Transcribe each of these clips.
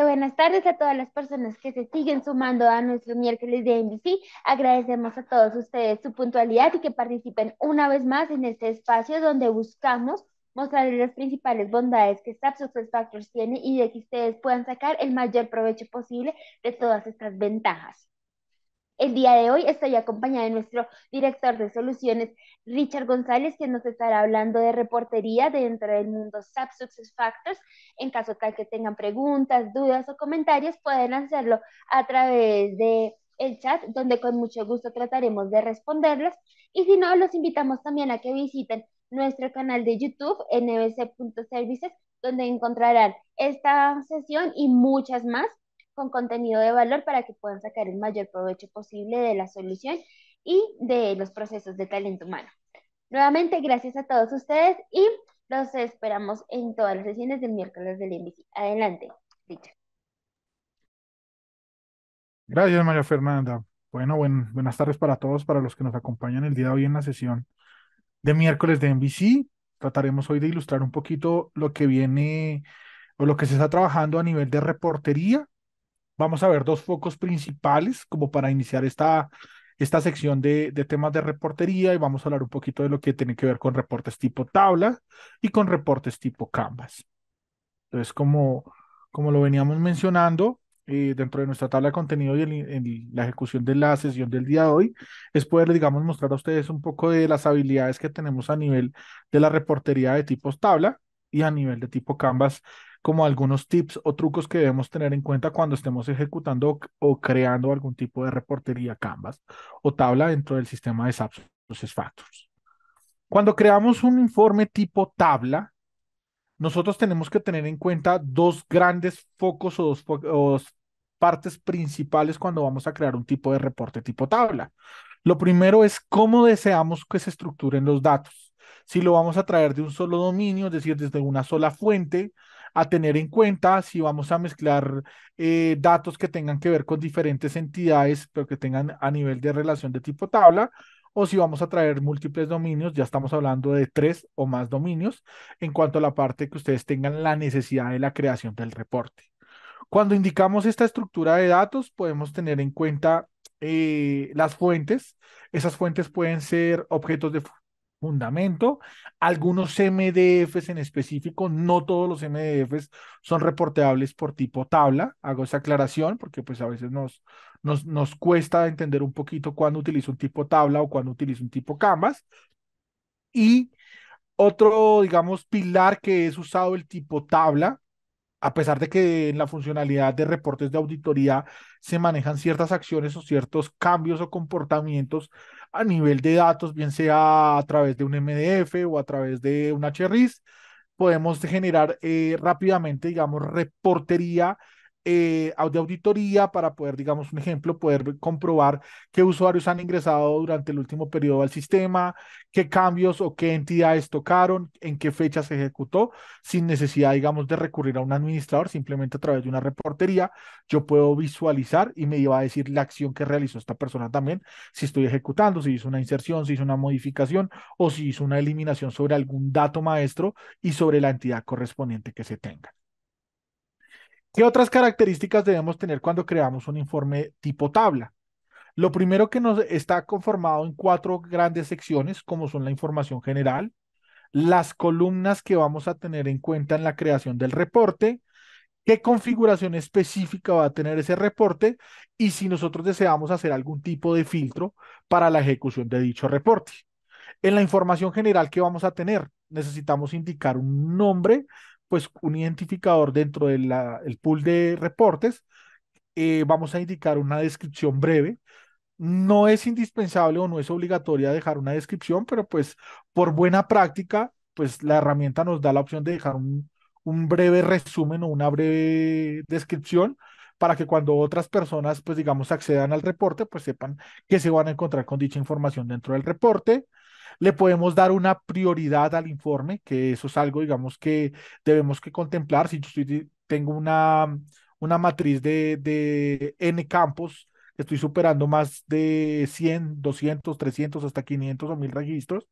buenas tardes a todas las personas que se siguen sumando a nuestro miércoles de NBC. Agradecemos a todos ustedes su puntualidad y que participen una vez más en este espacio donde buscamos mostrarles las principales bondades que SAP Factors tiene y de que ustedes puedan sacar el mayor provecho posible de todas estas ventajas. El día de hoy estoy acompañada de nuestro director de soluciones, Richard González, quien nos estará hablando de reportería dentro del mundo SAP Success Factors. En caso tal que tengan preguntas, dudas o comentarios, pueden hacerlo a través de el chat, donde con mucho gusto trataremos de responderlas. Y si no, los invitamos también a que visiten nuestro canal de YouTube, nbc.services, donde encontrarán esta sesión y muchas más con contenido de valor para que puedan sacar el mayor provecho posible de la solución y de los procesos de talento humano. Nuevamente, gracias a todos ustedes y los esperamos en todas las sesiones del miércoles del MVC. Adelante, Richard. Gracias, María Fernanda. Bueno, buenas tardes para todos, para los que nos acompañan el día de hoy en la sesión de miércoles de NBC. Trataremos hoy de ilustrar un poquito lo que viene o lo que se está trabajando a nivel de reportería vamos a ver dos focos principales como para iniciar esta, esta sección de, temas de reportería y vamos a hablar un poquito de lo que tiene que ver con reportes tipo tabla y con reportes tipo Canvas. Entonces, como, como lo veníamos mencionando, eh, dentro de nuestra tabla de contenido y en la ejecución de la sesión del día de hoy, es poder, digamos, mostrar a ustedes un poco de las habilidades que tenemos a nivel de la reportería de tipos tabla y a nivel de tipo Canvas como algunos tips o trucos que debemos tener en cuenta cuando estemos ejecutando o creando algún tipo de reportería Canvas o tabla dentro del sistema de SAP SuccessFactors. Cuando creamos un informe tipo tabla, nosotros tenemos que tener en cuenta dos grandes focos o dos, o dos partes principales cuando vamos a crear un tipo de reporte tipo tabla. Lo primero es cómo deseamos que se estructuren los datos. Si lo vamos a traer de un solo dominio, es decir, desde una sola fuente, a tener en cuenta si vamos a mezclar eh, datos que tengan que ver con diferentes entidades, pero que tengan a nivel de relación de tipo tabla, o si vamos a traer múltiples dominios, ya estamos hablando de tres o más dominios, en cuanto a la parte que ustedes tengan la necesidad de la creación del reporte. Cuando indicamos esta estructura de datos, podemos tener en cuenta eh, las fuentes. Esas fuentes pueden ser objetos de fundamento. Algunos MDFs en específico, no todos los MDFs son reporteables por tipo tabla. Hago esa aclaración porque pues a veces nos, nos, nos cuesta entender un poquito cuándo utilizo un tipo tabla o cuándo utilizo un tipo Canvas. Y otro, digamos, pilar que es usado el tipo tabla, a pesar de que en la funcionalidad de reportes de auditoría se manejan ciertas acciones o ciertos cambios o comportamientos a nivel de datos, bien sea a través de un MDF o a través de un HRIS, podemos generar eh, rápidamente, digamos, reportería eh, auditoría para poder, digamos, un ejemplo, poder comprobar qué usuarios han ingresado durante el último periodo al sistema, qué cambios o qué entidades tocaron, en qué fecha se ejecutó, sin necesidad, digamos, de recurrir a un administrador, simplemente a través de una reportería, yo puedo visualizar y me iba a decir la acción que realizó esta persona también, si estoy ejecutando, si hizo una inserción, si hizo una modificación o si hizo una eliminación sobre algún dato maestro y sobre la entidad correspondiente que se tenga. ¿Qué otras características debemos tener cuando creamos un informe tipo tabla? Lo primero que nos está conformado en cuatro grandes secciones, como son la información general, las columnas que vamos a tener en cuenta en la creación del reporte, qué configuración específica va a tener ese reporte y si nosotros deseamos hacer algún tipo de filtro para la ejecución de dicho reporte. En la información general que vamos a tener, necesitamos indicar un nombre pues un identificador dentro del pool de reportes. Eh, vamos a indicar una descripción breve. No es indispensable o no es obligatoria dejar una descripción, pero pues por buena práctica, pues la herramienta nos da la opción de dejar un, un breve resumen o una breve descripción para que cuando otras personas, pues digamos, accedan al reporte, pues sepan que se van a encontrar con dicha información dentro del reporte. Le podemos dar una prioridad al informe, que eso es algo, digamos, que debemos que contemplar. Si yo estoy, tengo una, mm, una matriz de, de N campos, estoy superando más de 100, 200, 300, hasta 500 o 1000 registros,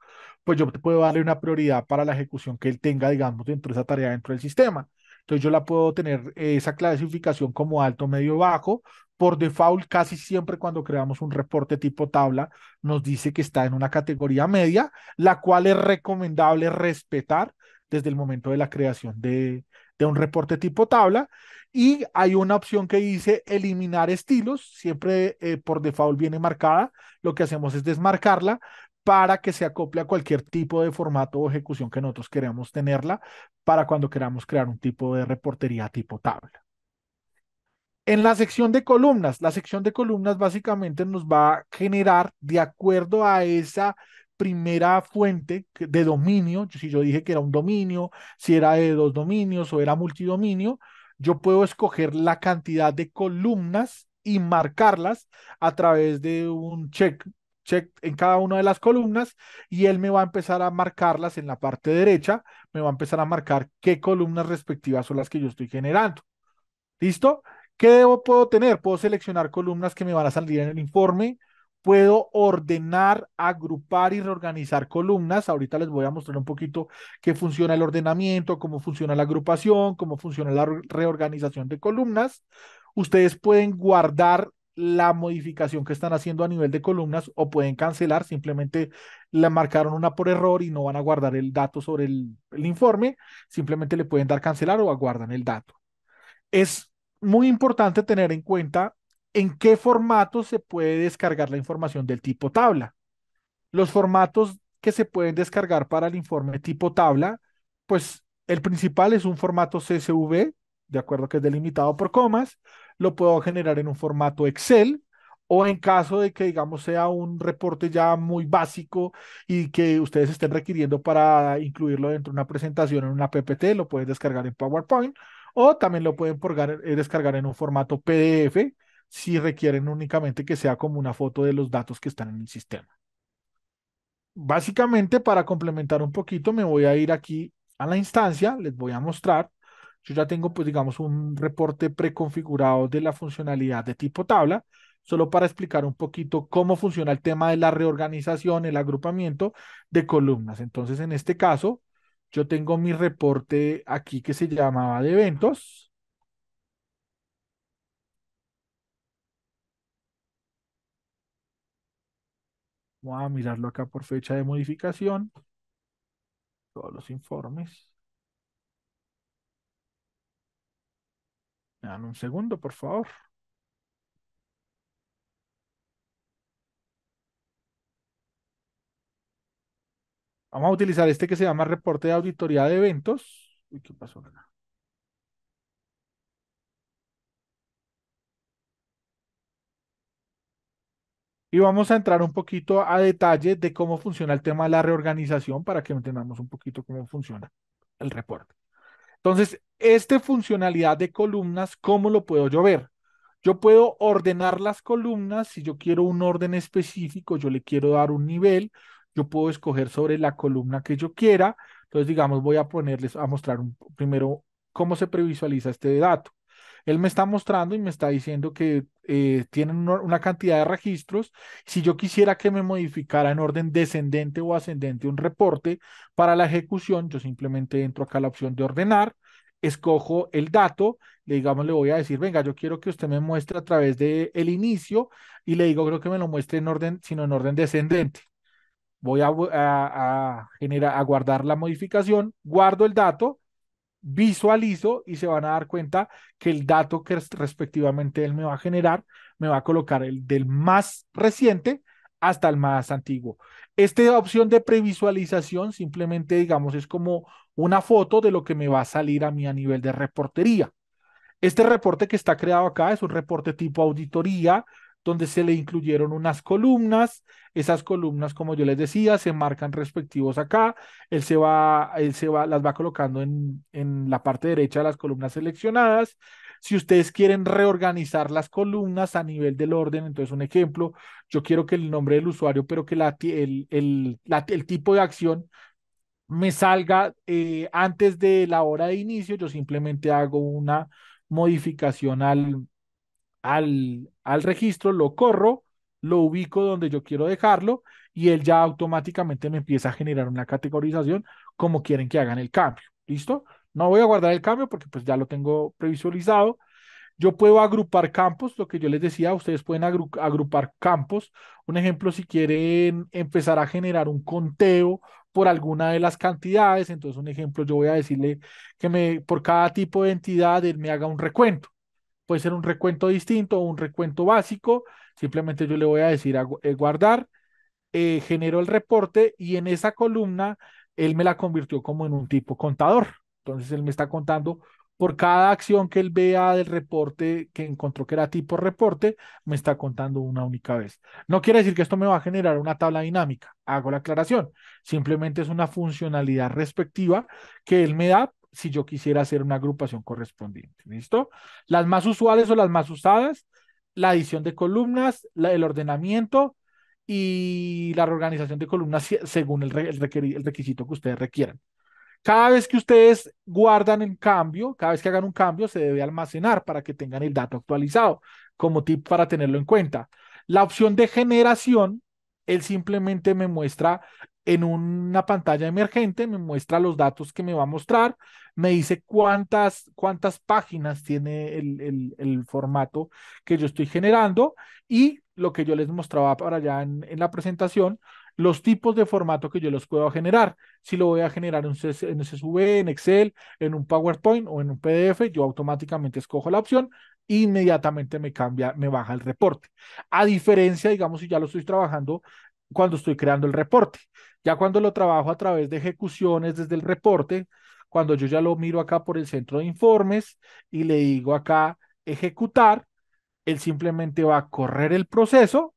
pues yo puedo darle una prioridad para la ejecución que él tenga, digamos, dentro de esa tarea dentro del sistema. Entonces yo la puedo tener eh, esa clasificación como alto, medio, bajo. Por default, casi siempre cuando creamos un reporte tipo tabla, nos dice que está en una categoría media, la cual es recomendable respetar desde el momento de la creación de, un reporte tipo tabla. Y hay una opción que dice eliminar estilos, siempre eh, por default viene marcada, lo que hacemos es desmarcarla, para que se acople a cualquier tipo de formato o ejecución que nosotros queramos tenerla para cuando queramos crear un tipo de reportería tipo tabla. En la sección de columnas, la sección de columnas básicamente nos va a generar de acuerdo a esa primera fuente de dominio, si yo dije que era un dominio, si era de dos dominios o era multidominio, yo puedo escoger la cantidad de columnas y marcarlas a través de un check check en cada una de las columnas y él me va a empezar a marcarlas en la parte derecha, me va a empezar a marcar qué columnas respectivas son las que yo estoy generando. ¿Listo? ¿Qué debo, puedo tener? Puedo seleccionar columnas que me van a salir en el informe, puedo ordenar, agrupar y reorganizar columnas. Ahorita les voy a mostrar un poquito qué funciona el ordenamiento, cómo funciona la agrupación, cómo funciona la reorganización de columnas. Ustedes pueden guardar la modificación que están haciendo a nivel de columnas o pueden cancelar, simplemente la marcaron una por error y no van a guardar el dato sobre el, el informe, simplemente le pueden dar cancelar o aguardan el dato. Es muy importante tener en cuenta en qué formato se puede descargar la información del tipo tabla. Los formatos que se pueden descargar para el informe tipo tabla, pues el principal es un formato CSV, de acuerdo que es delimitado por comas, lo puedo generar en un formato Excel o en caso de que, digamos, sea un reporte ya muy básico y que ustedes estén requiriendo para incluirlo dentro de una presentación en una PPT, lo pueden descargar en PowerPoint o también lo pueden eh, descargar en un formato PDF si requieren únicamente que sea como una foto de los datos que están en el sistema. Básicamente, para complementar un poquito, me voy a ir aquí a la instancia, les voy a mostrar yo ya tengo, pues, digamos, un reporte preconfigurado de la funcionalidad de tipo tabla, solo para explicar un poquito cómo funciona el tema de la reorganización, el agrupamiento de columnas. Entonces, en este caso, yo tengo mi reporte aquí que se llamaba de eventos. Voy a mirarlo acá por fecha de modificación. Todos los informes. Dame un segundo, por favor. Vamos a utilizar este que se llama reporte de auditoría de eventos. Uy, ¿qué pasó acá? Y vamos a entrar un poquito a detalle de cómo funciona el tema de la reorganización para que entendamos un poquito cómo funciona el reporte. Entonces, esta funcionalidad de columnas, ¿cómo lo puedo yo ver? Yo puedo ordenar las columnas, si yo quiero un orden específico, yo le quiero dar un nivel, yo puedo escoger sobre la columna que yo quiera. Entonces, digamos, voy a ponerles a mostrar primero cómo se previsualiza este dato. Él me está mostrando y me está diciendo que eh, tienen una cantidad de registros. Si yo quisiera que me modificara en orden descendente o ascendente un reporte para la ejecución, yo simplemente entro acá a la opción de ordenar, escojo el dato, le digamos, le voy a decir, venga, yo quiero que usted me muestre a través del el inicio y le digo, creo que me lo muestre en orden, sino en orden descendente. Voy generar, a guardar la modificación, guardo el dato visualizo y se van a dar cuenta que el dato que respectivamente él me va a generar me va a colocar el del más reciente hasta el más antiguo. Esta opción de previsualización simplemente, digamos, es como una foto de lo que me va a salir a mí a nivel de reportería. Este reporte que está creado acá es un reporte tipo auditoría, donde se le incluyeron unas columnas. Esas columnas, como yo les decía, se marcan respectivos acá. Él se va, él se va, las va colocando en, en la parte derecha de las columnas seleccionadas. Si ustedes quieren reorganizar las columnas a nivel del orden, entonces un ejemplo, yo quiero que el nombre del usuario, pero que la, el, el, el tipo de acción me salga eh, antes de la hora de inicio, yo simplemente hago una modificación al, al, al registro, lo corro, lo ubico donde yo quiero dejarlo y él ya automáticamente me empieza a generar una categorización como quieren que hagan el cambio. ¿Listo? No voy a guardar el cambio porque pues ya lo tengo previsualizado. Yo puedo agrupar campos, lo que yo les decía, ustedes pueden agrupar campos. Un ejemplo, si quieren empezar a generar un conteo por alguna de las cantidades, entonces un ejemplo, yo voy a decirle que me, por cada tipo de entidad él me haga un recuento puede ser un recuento distinto o un recuento básico. Simplemente yo le voy a decir eh, guardar, eh, genero el reporte y en esa columna él me la convirtió como en un tipo contador. Entonces él me está contando por cada acción que él vea del reporte que encontró que era tipo reporte, me está contando una única vez. No quiere decir que esto me va a generar una tabla dinámica, hago la aclaración. Simplemente es una funcionalidad respectiva que él me da si yo quisiera hacer una agrupación correspondiente. ¿Listo? Las más usuales o las más usadas, la edición de columnas, el ordenamiento y la reorganización de columnas según el, el requisito que ustedes requieran. Cada vez que ustedes guardan el cambio, cada vez que hagan un cambio, se debe almacenar para que tengan el dato actualizado, como tip para tenerlo en cuenta. La opción de generación, él simplemente me muestra en una pantalla emergente, me muestra los datos que me va a mostrar, me dice cuántas, cuántas páginas tiene el, formato que yo estoy generando y lo que yo les mostraba para allá en, la presentación, los tipos de formato que yo los puedo generar. Si lo voy a generar en, CSV, en Excel, en un PowerPoint o en un PDF, yo automáticamente escojo la opción inmediatamente me cambia, me baja el reporte. A diferencia, digamos, si ya lo estoy trabajando cuando estoy creando el reporte. Ya cuando lo trabajo a través de ejecuciones desde el reporte, cuando yo ya lo miro acá por el centro de informes y le digo acá ejecutar, él simplemente va a correr el proceso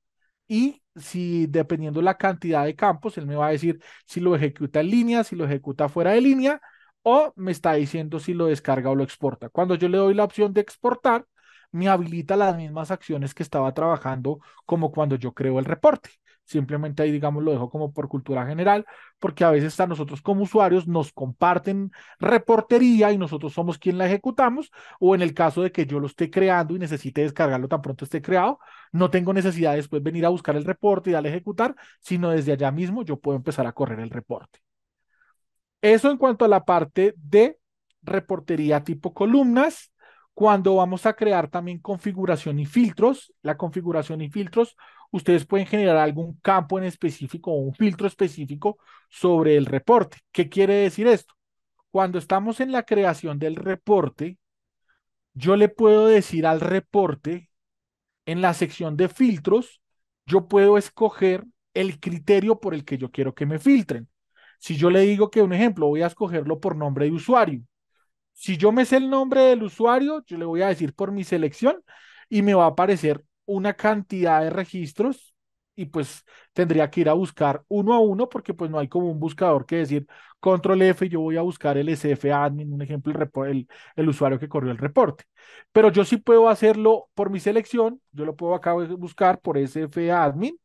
y si dependiendo la cantidad de campos, él me va a decir si lo ejecuta en línea, si lo ejecuta fuera de línea o me está diciendo si lo descarga o lo exporta. Cuando yo le doy la opción de exportar, me habilita las mismas acciones que estaba trabajando como cuando yo creo el reporte. Simplemente ahí, digamos, lo dejo como por cultura general, porque a veces a nosotros como usuarios nos comparten reportería y nosotros somos quien la ejecutamos, o en el caso de que yo lo esté creando y necesite descargarlo tan pronto esté creado, no tengo necesidad de después venir a buscar el reporte y darle a ejecutar, sino desde allá mismo yo puedo empezar a correr el reporte. Eso en cuanto a la parte de reportería tipo columnas. Cuando vamos a crear también configuración y filtros, la configuración y filtros ustedes pueden generar algún campo en específico o un filtro específico sobre el reporte. ¿Qué quiere decir esto? Cuando estamos en la creación del reporte, yo le puedo decir al reporte, en la sección de filtros, yo puedo escoger el criterio por el que yo quiero que me filtren. Si yo le digo que un ejemplo, voy a escogerlo por nombre de usuario. Si yo me sé el nombre del usuario, yo le voy a decir por mi selección y me va a aparecer una cantidad de registros y pues tendría que ir a buscar uno a uno porque pues no hay como un buscador que decir control F, yo voy a buscar el SF admin, un ejemplo, el, el, usuario que corrió el reporte. Pero yo sí puedo hacerlo por mi selección, yo lo puedo acá buscar por SF admin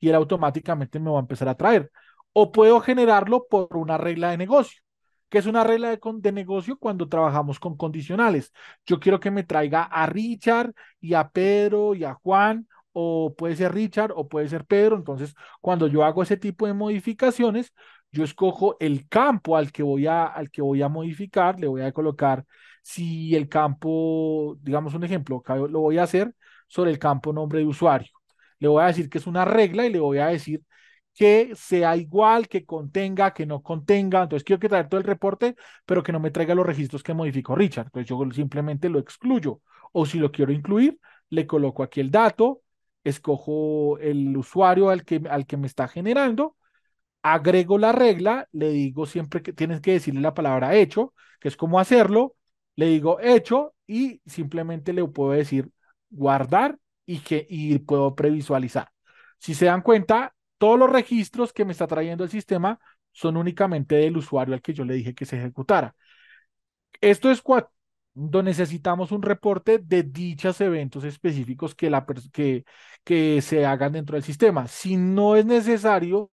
y él automáticamente me va a empezar a traer. O puedo generarlo por una regla de negocio que es una regla de, negocio cuando trabajamos con condicionales. Yo quiero que me traiga a Richard y a Pedro y a Juan, o puede ser Richard o puede ser Pedro. Entonces, cuando yo hago ese tipo de modificaciones, yo escojo el campo al que voy a, al que voy a modificar, le voy a colocar si el campo, digamos un ejemplo, lo voy a hacer sobre el campo nombre de usuario. Le voy a decir que es una regla y le voy a decir que sea igual, que contenga, que no contenga. Entonces quiero que traer todo el reporte, pero que no me traiga los registros que modificó Richard. Entonces yo simplemente lo excluyo. O si lo quiero incluir, le coloco aquí el dato, escojo el usuario al que, al que me está generando, agrego la regla, le digo siempre que tienes que decirle la palabra hecho, que es como hacerlo, le digo hecho y simplemente le puedo decir guardar y que y puedo previsualizar. Si se dan cuenta, todos los registros que me está trayendo el sistema son únicamente del usuario al que yo le dije que se ejecutara. Esto es cuando necesitamos un reporte de dichos eventos específicos que, se hagan dentro del sistema. Si no es necesario,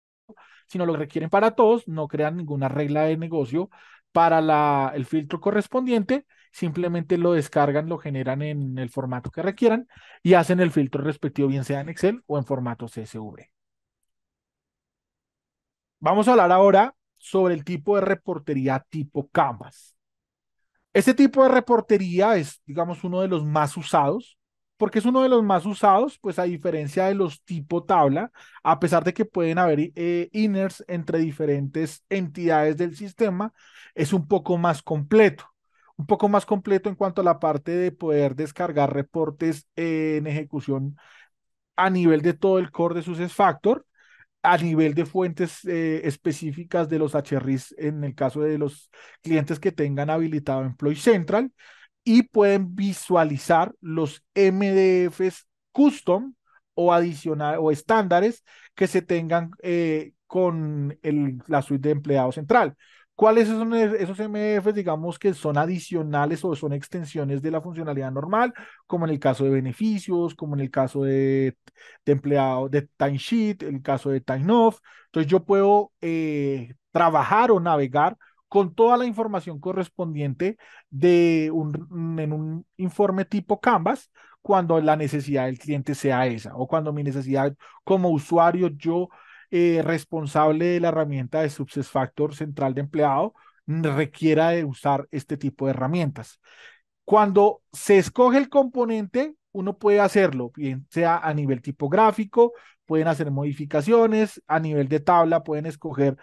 si no lo requieren para todos, no crean ninguna regla de negocio para el filtro correspondiente, simplemente lo descargan, lo generan en el formato que requieran y hacen el filtro respectivo, bien sea en Excel o en formato CSV. Vamos a hablar ahora sobre el tipo de reportería tipo camas. Este tipo de reportería es, digamos, uno de los más usados, porque es uno de los más usados, pues a diferencia de los tipo tabla, a pesar de que pueden haber eh, inners entre diferentes entidades del sistema, es un poco más completo un poco más completo en cuanto a la parte de poder descargar reportes en ejecución a nivel de todo el core de sus factor a nivel de fuentes eh, específicas de los HRIs en el caso de los clientes que tengan habilitado Employee Central y pueden visualizar los MDFs custom o adicional o estándares que se tengan eh, con la suite de empleado central. ¿Cuáles son esos MFs, digamos, que son adicionales o son extensiones de la funcionalidad normal, como en el caso de beneficios, como en el caso de, de empleado, de timesheet, el caso de time off? Entonces yo puedo eh, trabajar o navegar con toda la información correspondiente de un, en un informe tipo Canvas cuando la necesidad del cliente sea esa o cuando mi necesidad como usuario yo eh, responsable de la herramienta de Success Factor central de empleado requiera de usar este tipo de herramientas. Cuando se escoge el componente, uno puede hacerlo, bien sea a nivel tipográfico, pueden hacer modificaciones, a nivel de tabla pueden escoger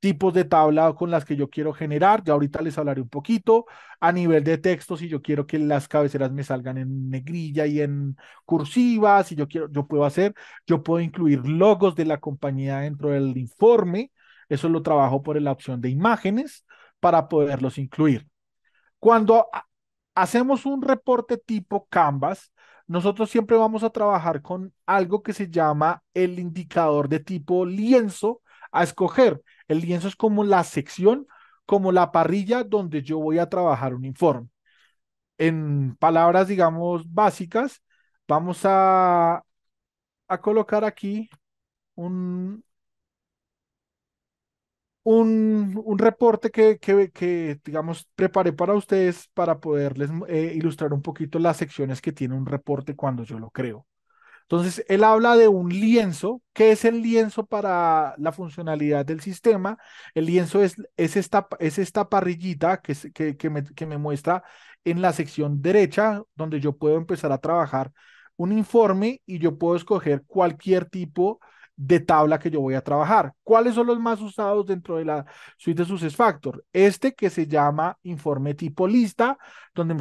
tipos de tabla con las que yo quiero generar. Ya ahorita les hablaré un poquito. A nivel de texto, si yo quiero que las cabeceras me salgan en negrilla y en cursiva, si yo quiero, yo puedo hacer, yo puedo incluir logos de la compañía dentro del informe. Eso lo trabajo por la opción de imágenes para poderlos incluir. Cuando hacemos un reporte tipo Canvas, nosotros siempre vamos a trabajar con algo que se llama el indicador de tipo lienzo a escoger. El lienzo es como la sección, como la parrilla donde yo voy a trabajar un informe. En palabras, digamos, básicas, vamos a, colocar aquí un, un, reporte que, que, digamos, preparé para ustedes para poderles eh, ilustrar un poquito las secciones que tiene un reporte cuando yo lo creo. Entonces, él habla de un lienzo. ¿Qué es el lienzo para la funcionalidad del sistema? El lienzo es, es, esta, es esta parrillita que, me, que me muestra en la sección derecha, donde yo puedo empezar a trabajar un informe y yo puedo escoger cualquier tipo de tabla que yo voy a trabajar. ¿Cuáles son los más usados dentro de la suite de SuccessFactor? Este que se llama informe tipo lista, donde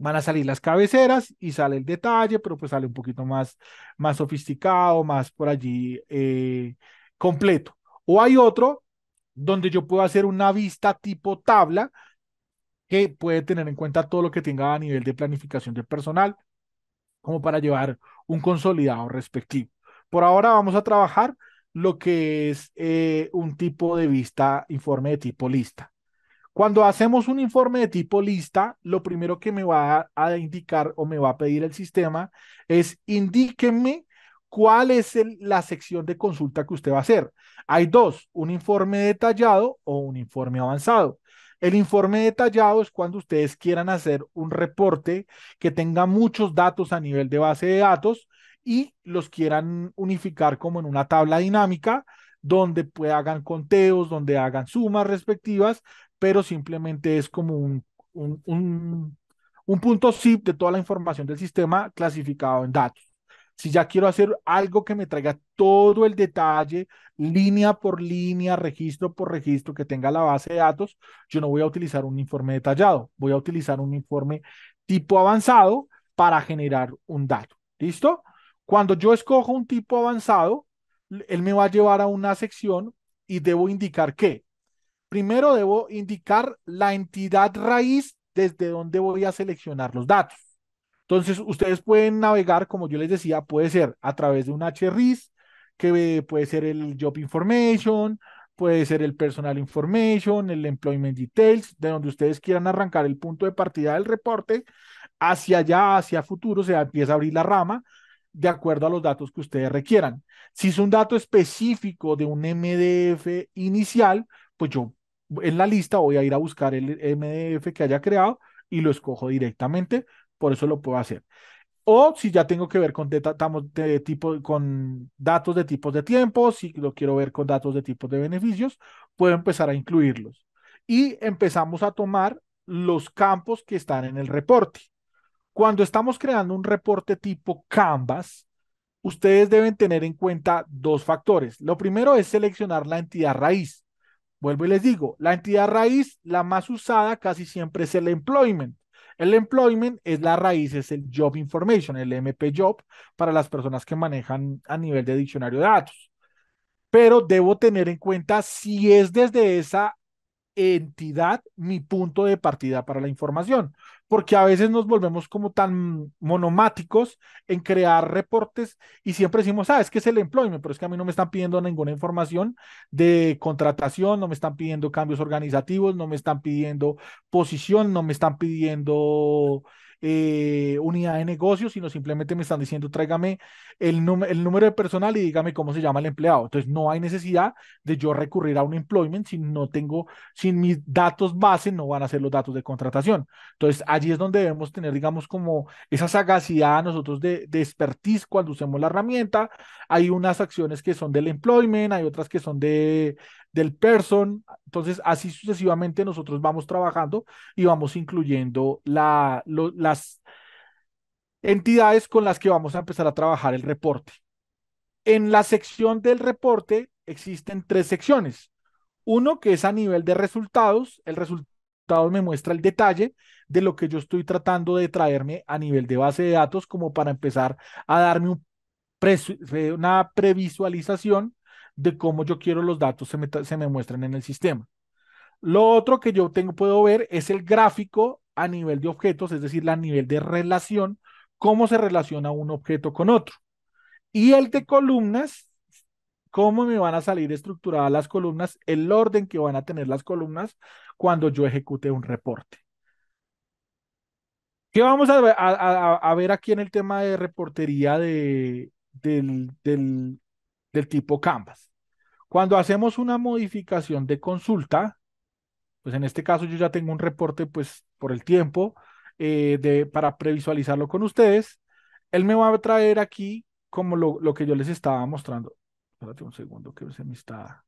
van a salir las cabeceras y sale el detalle, pero pues sale un poquito más, más sofisticado, más por allí eh, completo. O hay otro donde yo puedo hacer una vista tipo tabla que puede tener en cuenta todo lo que tenga a nivel de planificación de personal, como para llevar un consolidado respectivo. Por ahora vamos a trabajar lo que es eh, un tipo de vista, informe de tipo lista. Cuando hacemos un informe de tipo lista, lo primero que me va a indicar o me va a pedir el sistema es indíquenme cuál es la sección de consulta que usted va a hacer. Hay dos, un informe detallado o un informe avanzado. El informe detallado es cuando ustedes quieran hacer un reporte que tenga muchos datos a nivel de base de datos y los quieran unificar como en una tabla dinámica donde hagan conteos, donde hagan sumas respectivas, pero simplemente es como un, un, un, punto zip de toda la información del sistema clasificado en datos. Si ya quiero hacer algo que me traiga todo el detalle, línea por línea, registro por registro, que tenga la base de datos, yo no voy a utilizar un informe detallado, voy a utilizar un informe tipo avanzado para generar un dato. ¿Listo? Cuando yo escojo un tipo avanzado, él me va a llevar a una sección y debo indicar qué primero debo indicar la entidad raíz desde donde voy a seleccionar los datos. Entonces, ustedes pueden navegar, como yo les decía, puede ser a través de un HRIS, que puede ser el Job Information, puede ser el Personal Information, el Employment Details, de donde ustedes quieran arrancar el punto de partida del reporte, hacia allá, hacia futuro, se empieza a abrir la rama de acuerdo a los datos que ustedes requieran. Si es un dato específico de un MDF inicial, pues yo en la lista voy a ir a buscar el MDF que haya creado y lo escojo directamente, por eso lo puedo hacer. O si ya tengo que ver con, de, de tipo, con datos de tipos de tiempo, si lo quiero ver con datos de tipos de beneficios, puedo empezar a incluirlos. Y empezamos a tomar los campos que están en el reporte. Cuando estamos creando un reporte tipo Canvas, ustedes deben tener en cuenta dos factores. Lo primero es seleccionar la entidad raíz. Vuelvo y les digo, la entidad raíz, la más usada casi siempre es el employment. El employment es la raíz, es el job information, el MP job para las personas que manejan a nivel de diccionario de datos. Pero debo tener en cuenta si es desde esa entidad mi punto de partida para la información porque a veces nos volvemos como tan monomáticos en crear reportes y siempre decimos, ah, es que es el employment, pero es que a mí no me están pidiendo ninguna información de contratación, no me están pidiendo cambios organizativos, no me están pidiendo posición, no me están pidiendo eh, unidad de negocio, sino simplemente me están diciendo tráigame el, el número de personal y dígame cómo se llama el empleado. Entonces no hay necesidad de yo recurrir a un employment si no tengo, sin mis datos base no van a ser los datos de contratación. Entonces allí es donde debemos tener, digamos, como esa sagacidad nosotros de, de expertise cuando usemos la herramienta. Hay unas acciones que son del employment, hay otras que son de, del person. Entonces, así sucesivamente nosotros vamos trabajando y vamos incluyendo la, las entidades con las que vamos a empezar a trabajar el reporte. En la sección del reporte existen tres secciones. Uno que es a nivel de resultados. El resultado me muestra el detalle de lo que yo estoy tratando de traerme a nivel de base de datos como para empezar a darme eh, una previsualización de cómo yo quiero los datos se me, se muestran en el sistema. Lo otro que yo tengo, puedo ver es el gráfico a nivel de objetos, es decir, a nivel de relación, cómo se relaciona un objeto con otro. Y el de columnas, cómo me van a salir estructuradas las columnas, el orden que van a tener las columnas cuando yo ejecute un reporte. ¿Qué vamos a ver, ver aquí en el tema de reportería de, del, del tipo Canvas. Cuando hacemos una modificación de consulta, pues en este caso yo ya tengo un reporte pues por el tiempo eh, de, para previsualizarlo con ustedes, él me va a traer aquí como lo, lo que yo les estaba mostrando. Espérate un segundo que se me está...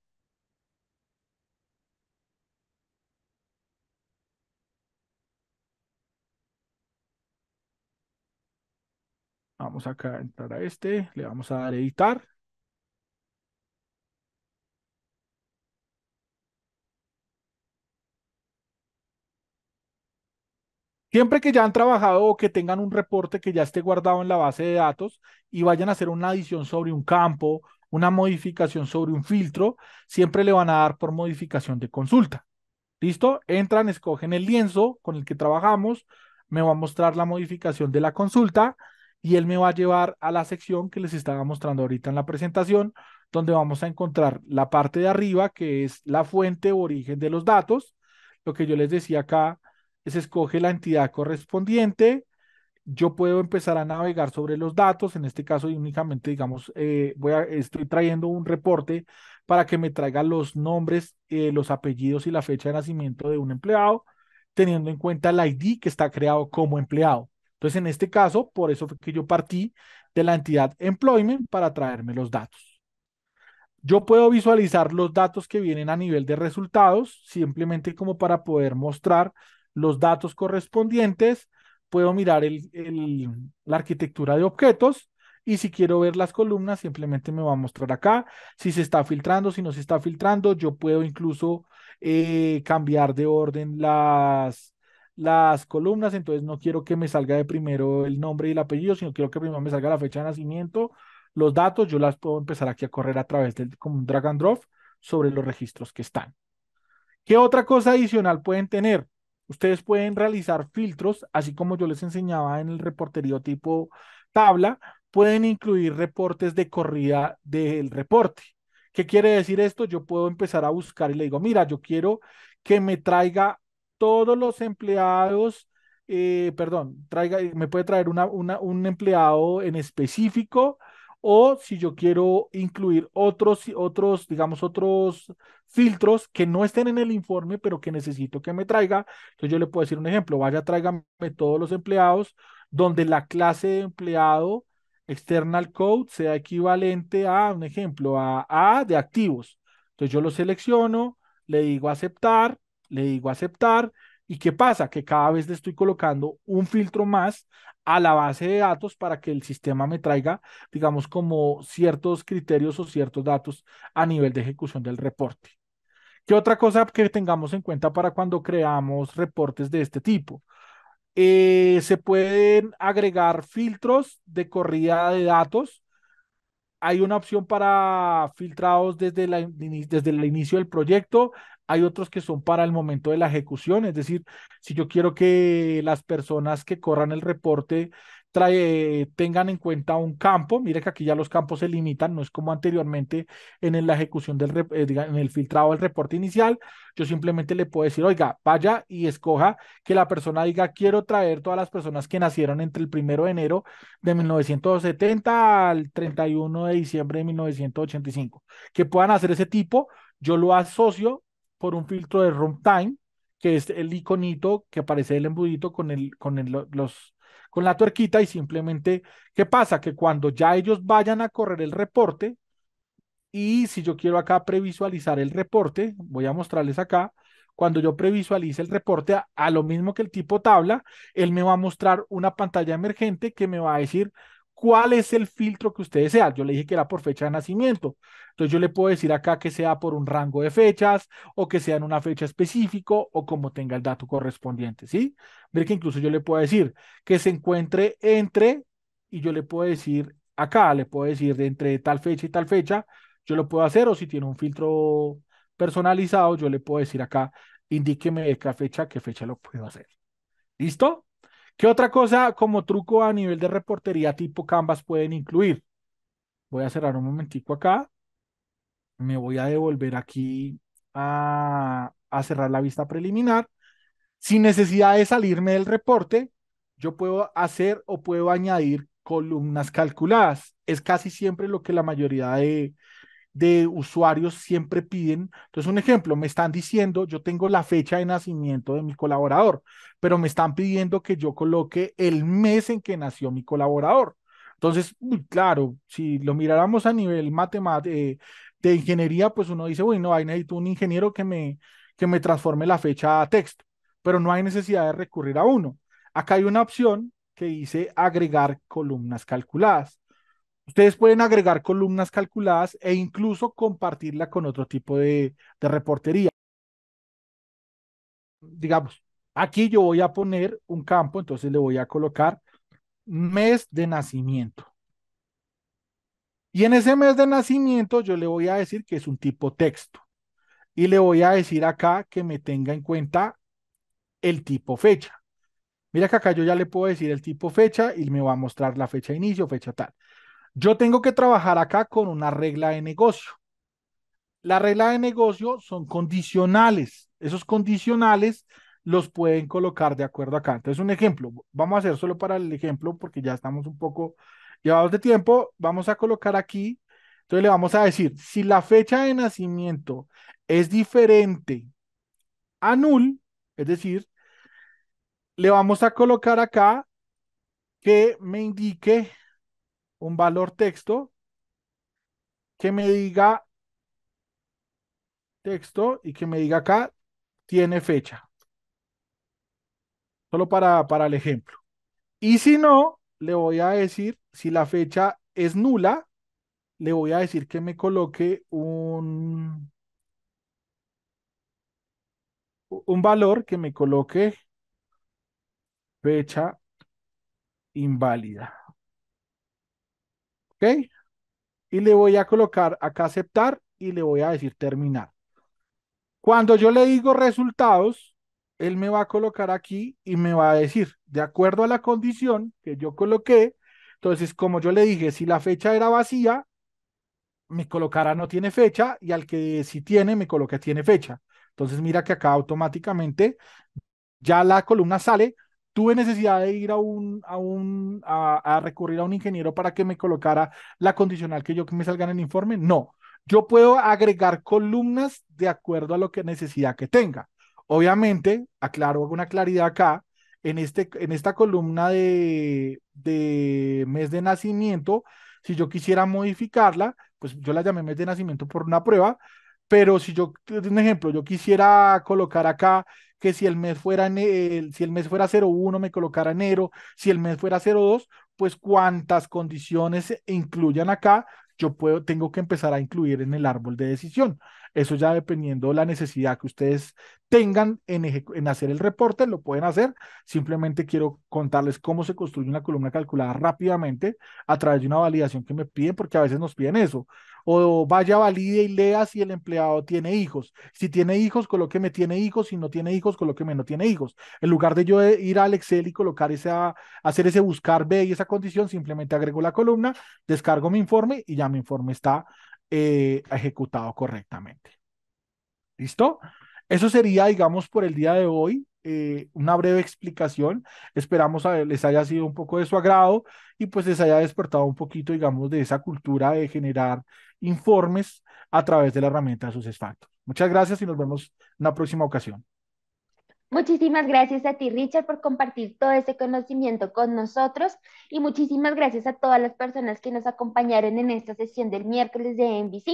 Vamos acá a entrar a este, le vamos a dar editar. Siempre que ya han trabajado o que tengan un reporte que ya esté guardado en la base de datos y vayan a hacer una adición sobre un campo, una modificación sobre un filtro, siempre le van a dar por modificación de consulta. ¿Listo? Entran, escogen el lienzo con el que trabajamos, me va a mostrar la modificación de la consulta y él me va a llevar a la sección que les estaba mostrando ahorita en la presentación, donde vamos a encontrar la parte de arriba que es la fuente o origen de los datos, lo que yo les decía acá se escoge la entidad correspondiente, yo puedo empezar a navegar sobre los datos, en este caso únicamente, digamos, eh, voy estoy trayendo un reporte para que me traiga los nombres, eh, los apellidos y la fecha de nacimiento de un empleado, teniendo en cuenta el ID que está creado como empleado. Entonces, en este caso, por eso fue que yo partí de la entidad Employment para traerme los datos. Yo puedo visualizar los datos que vienen a nivel de resultados, simplemente como para poder mostrar los datos correspondientes, puedo mirar el, la arquitectura de objetos y si quiero ver las columnas, simplemente me va a mostrar acá si se está filtrando, si no se está filtrando. Yo puedo incluso eh, cambiar de orden las, las columnas, entonces no quiero que me salga de primero el nombre y el apellido, sino quiero que primero me salga la fecha de nacimiento, los datos, yo las puedo empezar aquí a correr a través del como un drag and drop sobre los registros que están. ¿Qué otra cosa adicional pueden tener? Ustedes pueden realizar filtros, así como yo les enseñaba en el reporterío tipo tabla, pueden incluir reportes de corrida del reporte. ¿Qué quiere decir esto? Yo puedo empezar a buscar y le digo, mira, yo quiero que me traiga todos los empleados, eh, perdón, traiga, me puede traer un empleado en específico o si yo quiero incluir otros, otros, digamos, otros filtros que no estén en el informe, pero que necesito que me traiga. Entonces yo le puedo decir un ejemplo, vaya, tráigame todos los empleados donde la clase de empleado external code sea equivalente a, un ejemplo, a A de activos. Entonces yo lo selecciono, le digo aceptar, le digo aceptar, ¿Y qué pasa? Que cada vez le estoy colocando un filtro más a la base de datos para que el sistema me traiga, digamos, como ciertos criterios o ciertos datos a nivel de ejecución del reporte. ¿Qué otra cosa que tengamos en cuenta para cuando creamos reportes de este tipo? Eh, se pueden agregar filtros de corrida de datos. Hay una opción para filtrados desde, la, desde el inicio del proyecto hay otros que son para el momento de la ejecución, es decir, si yo quiero que las personas que corran el reporte eh, tengan en cuenta un campo, mire que aquí ya los campos se limitan, no es como anteriormente en la ejecución del, eh, en el filtrado del reporte inicial, yo simplemente le puedo decir, oiga, vaya y escoja que la persona diga, quiero traer todas las personas que nacieron entre el primero de enero de 1970 al 31 de diciembre de 1985, que puedan hacer ese tipo, yo lo asocio por un filtro de runtime, que es el iconito que aparece el embudito con, el, con, los, con la tuerquita y simplemente, ¿qué pasa? Que cuando ya ellos vayan a correr el reporte, y si yo quiero acá previsualizar el reporte, voy a mostrarles acá, cuando yo previsualice el reporte a, a, lo mismo que el tipo tabla, él me va a mostrar una pantalla emergente que me va a decir cuál es el filtro que usted desea. Yo le dije que era por fecha de nacimiento. Entonces yo le puedo decir acá que sea por un rango de fechas o que sea en una fecha específico o como tenga el dato correspondiente, ¿sí? Ver que incluso yo le puedo decir que se encuentre entre y yo le puedo decir acá, le puedo decir de entre tal fecha y tal fecha, yo lo puedo hacer o si tiene un filtro personalizado, yo le puedo decir acá, indíqueme de qué fecha, qué fecha lo puedo hacer. ¿Listo? ¿Qué otra cosa como truco a nivel de reportería tipo Canvas pueden incluir? Voy a cerrar un momentico acá. Me voy a devolver aquí a, a cerrar la vista preliminar. Sin necesidad de salirme del reporte, yo puedo hacer o puedo añadir columnas calculadas. Es casi siempre lo que la mayoría de, de usuarios siempre piden. Entonces, un ejemplo, me están diciendo, yo tengo la fecha de nacimiento de mi colaborador, pero me están pidiendo que yo coloque el mes en que nació mi colaborador. Entonces, claro, si lo miráramos a nivel matemático, eh, de ingeniería, pues uno dice, bueno, ahí necesito un ingeniero que me, que me transforme la fecha a texto, pero no hay necesidad de recurrir a uno. Acá hay una opción que dice agregar columnas calculadas. Ustedes pueden agregar columnas calculadas e incluso compartirla con otro tipo de, reportería. Digamos, aquí yo voy a poner un campo, entonces le voy a colocar mes de nacimiento. Y en ese mes de nacimiento yo le voy a decir que es un tipo texto. Y le voy a decir acá que me tenga en cuenta el tipo fecha. Mira que acá yo ya le puedo decir el tipo fecha y me va a mostrar la fecha inicio, fecha tal. Yo tengo que trabajar acá con una regla de negocio. La regla de negocio son condicionales. Esos condicionales los pueden colocar de acuerdo acá. Entonces, un ejemplo, vamos a hacer solo para el ejemplo porque ya estamos un poco llevados de tiempo. Vamos a colocar aquí, entonces le vamos a decir, si la fecha de nacimiento es diferente a null, es decir, le vamos a colocar acá que me indique un valor texto que me diga texto y que me diga acá tiene fecha. Solo para, para el ejemplo. Y si no, le voy a decir, si la fecha es nula, le voy a decir que me coloque un, un valor que me coloque fecha inválida. ¿Ok? Y le voy a colocar acá aceptar y le voy a decir terminar. Cuando yo le digo resultados, él me va a colocar aquí y me va a decir, de acuerdo a la condición que yo coloqué, entonces como yo le dije, si la fecha era vacía, me colocará no tiene fecha y al que sí tiene, me coloca tiene fecha. Entonces mira que acá automáticamente ya la columna sale tuve necesidad de ir a un, a un, a, recurrir a un ingeniero para que me colocara la condicional que yo que me salga en el informe. No, yo puedo agregar columnas de acuerdo a lo que necesidad que tenga. Obviamente, aclaro, alguna claridad acá, en, este, en esta columna de, de mes de nacimiento, si yo quisiera modificarla, pues yo la llamé mes de nacimiento por una prueba, pero si yo, un ejemplo, yo quisiera colocar acá que si el mes fuera, si el mes fuera 01 me colocara enero, si el mes fuera 02, pues cuántas condiciones incluyan acá, yo puedo, tengo que empezar a incluir en el árbol de decisión. Eso ya dependiendo de la necesidad que ustedes tengan en, en, hacer el reporte, lo pueden hacer. Simplemente quiero contarles cómo se construye una columna calculada rápidamente a través de una validación que me piden, porque a veces nos piden eso o vaya, valide y lea si el empleado tiene hijos. Si tiene hijos, me tiene hijos. Si no tiene hijos, me no tiene hijos. En lugar de yo eh, ir al Excel y colocar esa, ah, hacer ese buscar B y esa condición, simplemente agrego la columna, descargo mi informe y ya mi informe está eh, ejecutado correctamente. ¿Listo? Eso sería, digamos, por el día de hoy. Eh, una breve explicación. Esperamos a, les haya sido un poco de su agrado y pues les haya despertado un poquito, digamos, de esa cultura de generar informes a través de la herramienta de Muchas gracias y nos vemos en la próxima ocasión. Muchísimas gracias a ti, Richard, por compartir todo ese conocimiento con nosotros y muchísimas gracias a todas las personas que nos acompañaron en esta sesión del miércoles de NBC.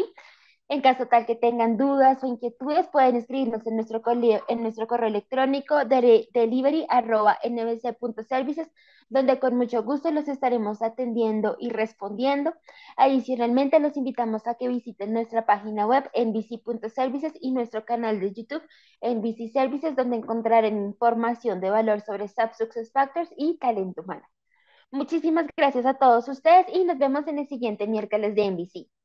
En caso tal que tengan dudas o inquietudes, pueden escribirnos en nuestro, correo, en nuestro correo electrónico delivery.nbc.services, donde con mucho gusto los estaremos atendiendo y respondiendo. Adicionalmente, los invitamos a que visiten nuestra página web nbc.services y nuestro canal de YouTube NBC Services, donde encontrarán información de valor sobre SAP Success Factors y talento humano. Muchísimas gracias a todos ustedes y nos vemos en el siguiente miércoles de NBC.